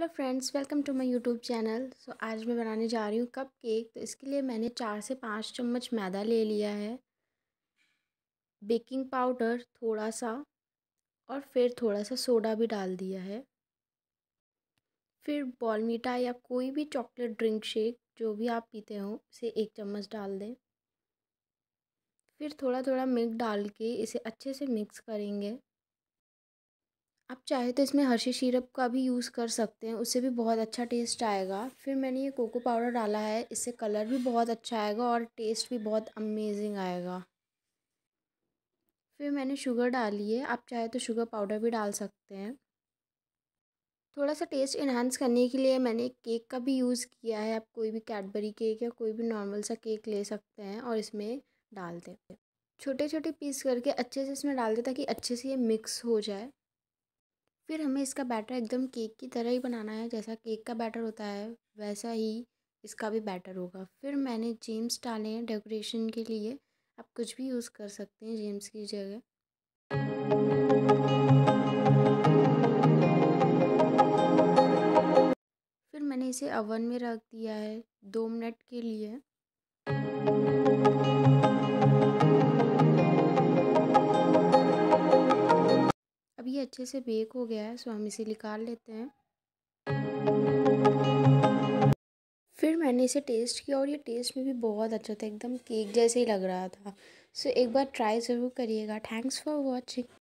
hello friends welcome to my YouTube channel so आज मैं बनाने जा रही हूँ कप केक तो इसके लिए मैंने चार से पाँच चम्मच मैदा ले लिया है बेकिंग पाउडर थोड़ा सा और फिर थोड़ा सा सोडा भी डाल दिया है फिर बॉलमीटा या कोई भी चॉकलेट ड्रिंक शेक जो भी आप पीते हो उसे एक चम्मच डाल दें फिर थोड़ा थोड़ा मिल्क डाल के इसे अच्छे से मिक्स करेंगे आप चाहे तो इसमें हर्षी सिरप का भी यूज़ कर सकते हैं उससे भी बहुत अच्छा टेस्ट आएगा फिर मैंने ये कोको पाउडर डाला है इससे कलर भी बहुत अच्छा आएगा और टेस्ट भी बहुत अमेजिंग आएगा फिर मैंने शुगर डाली है आप चाहे तो शुगर पाउडर भी डाल सकते हैं थोड़ा सा टेस्ट इन्हांस करने के लिए मैंने केक का भी यूज़ किया है आप कोई भी कैडबरी केक या कोई भी नॉर्मल सा केक ले सकते हैं और इसमें डाल दें छोटे छोटे पीस करके अच्छे से इसमें डाल दें ताकि अच्छे से ये मिक्स हो जाए फिर हमें इसका बैटर एकदम केक की तरह ही बनाना है जैसा केक का बैटर होता है वैसा ही इसका भी बैटर होगा फिर मैंने जेम्स डाले हैं डेकोरेशन के लिए आप कुछ भी यूज़ कर सकते हैं जेम्स की जगह फिर मैंने इसे अवन में रख दिया है दो मिनट के लिए भी अच्छे से बेक हो गया है सो हम इसे निकाल लेते हैं फिर मैंने इसे टेस्ट किया और ये टेस्ट में भी बहुत अच्छा था एकदम केक जैसे ही लग रहा था सो एक बार ट्राई ज़रूर करिएगा थैंक्स फॉर वॉचिंग